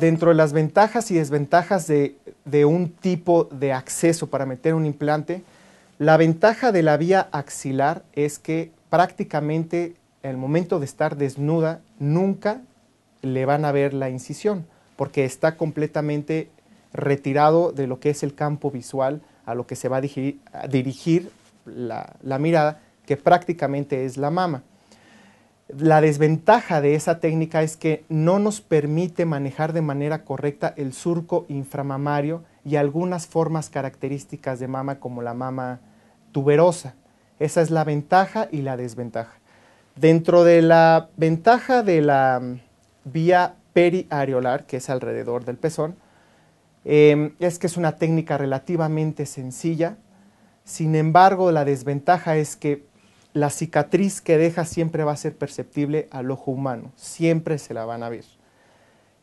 Dentro de las ventajas y desventajas de, un tipo de acceso para meter un implante, la ventaja de la vía axilar es que prácticamente el momento de estar desnuda nunca le van a ver la incisión, porque está completamente retirado de lo que es el campo visual a lo que se va a dirigir, la mirada, que prácticamente es la mama. La desventaja de esa técnica es que no nos permite manejar de manera correcta el surco inframamario y algunas formas características de mama como la mama tuberosa. Esa es la ventaja y la desventaja. Dentro de la ventaja de la mm, vía periareolar, que es alrededor del pezón, em, es que es una técnica relativamente sencilla. Sin embargo, la desventaja es que la cicatriz que deja siempre va a ser perceptible al ojo humano, siempre se la van a ver.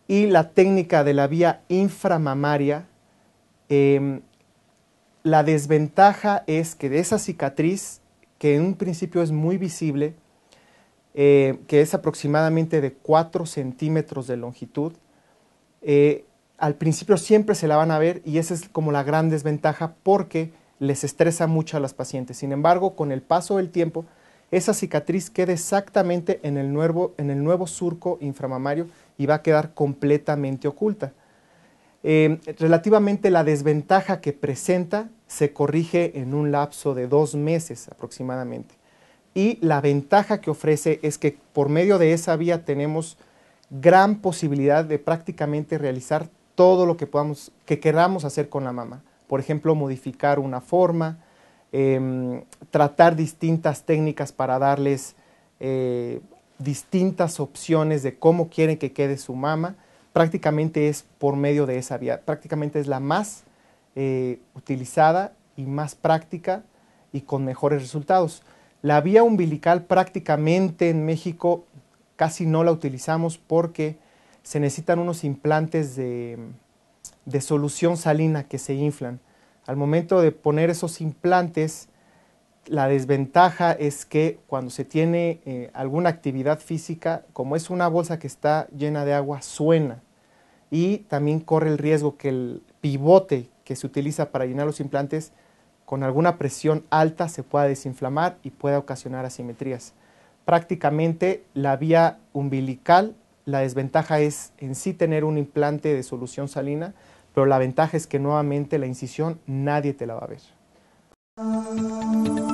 Y la técnica de la vía inframamaria, em, la desventaja es que de esa cicatriz, que en un principio es muy visible, eh, que es aproximadamente de 4 centímetros de longitud, eh, al principio siempre se la van a ver y esa es como la gran desventaja porque les estresa mucho a las pacientes. Sin embargo, con el paso del tiempo, esa cicatriz queda exactamente en el nuevo, surco inframamario y va a quedar completamente oculta. Em, relativamente la desventaja que presenta se corrige en un lapso de dos meses aproximadamente. Y la ventaja que ofrece es que por medio de esa vía tenemos gran posibilidad de prácticamente realizar todo lo que que queramos hacer con la mama por ejemplo, modificar una forma, em, tratar distintas técnicas para darles eh, distintas opciones de cómo quieren que quede su mama, prácticamente es por medio de esa vía, prácticamente es la más eh, utilizada y más práctica y con mejores resultados. La vía umbilical prácticamente en México casi no la utilizamos porque se necesitan unos implantes de solución salina que se inflan. Al momento de poner esos implantes, la desventaja es que cuando se tiene eh, alguna actividad física, como es una bolsa que está llena de agua, suena. Y también corre el riesgo que el pivote que se utiliza para llenar los implantes con alguna presión alta se pueda desinflamar y pueda ocasionar asimetrías. Prácticamente la vía umbilical la desventaja es en sí tener un implante de solución salina, pero la ventaja es que nuevamente la incisión nadie te la va a ver.